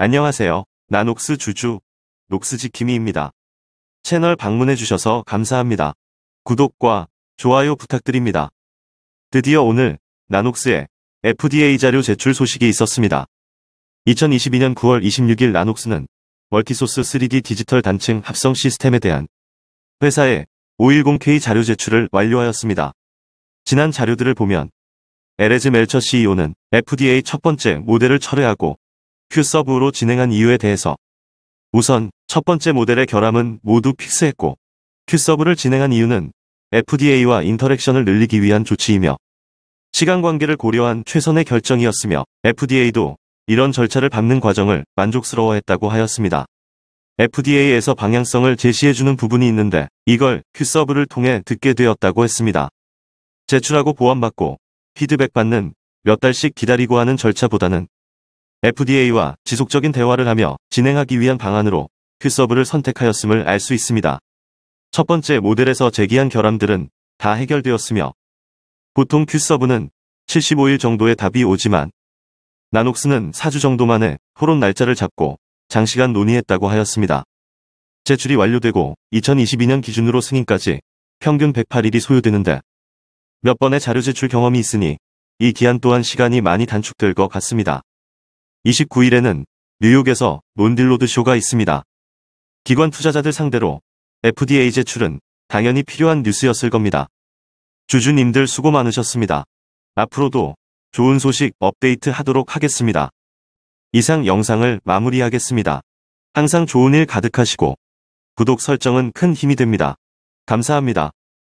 안녕하세요. 나 녹스 주주, 녹스지킴이입니다. 채널 방문해주셔서 감사합니다. 구독과 좋아요 부탁드립니다. 드디어 오늘 나녹스의 FDA 자료 제출 소식이 있었습니다. 2022년 9월 26일 나녹스는 멀티소스 3D 디지털 단층 합성 시스템에 대한 회사의 510K 자료 제출을 완료하였습니다. 지난 자료들을 보면 에레즈 멜처 CEO는 FDA 첫 번째 모델을 철회하고 Q서브로 진행한 이유에 대해서 우선 첫 번째 모델의 결함은 모두 픽스했고 Q서브를 진행한 이유는 FDA와 인터랙션을 늘리기 위한 조치이며 시간 관계를 고려한 최선의 결정이었으며 FDA도 이런 절차를 밟는 과정을 만족스러워했다고 하였습니다. FDA에서 방향성을 제시해주는 부분이 있는데 이걸 Q서브를 통해 듣게 되었다고 했습니다. 제출하고 보완받고 피드백받는 몇 달씩 기다리고 하는 절차보다는 FDA와 지속적인 대화를 하며 진행하기 위한 방안으로 큐서브를 그 선택하였음을 알 수 있습니다. 첫 번째 모델에서 제기한 결함들은 다 해결되었으며 보통 큐서브는 75일 정도의 답이 오지만 나녹스는 4주 정도 만에 토론 날짜를 잡고 장시간 논의했다고 하였습니다. 제출이 완료되고 2022년 기준으로 승인까지 평균 108일이 소요되는데 몇 번의 자료 제출 경험이 있으니 이 기한 또한 시간이 많이 단축될 것 같습니다. 29일에는 뉴욕에서 논딜로드 쇼가 있습니다. 기관 투자자들 상대로 FDA 제출은 당연히 필요한 뉴스였을 겁니다. 주주님들 수고 많으셨습니다. 앞으로도 좋은 소식 업데이트 하도록 하겠습니다. 이상 영상을 마무리하겠습니다. 항상 좋은 일 가득하시고 구독 설정은 큰 힘이 됩니다. 감사합니다.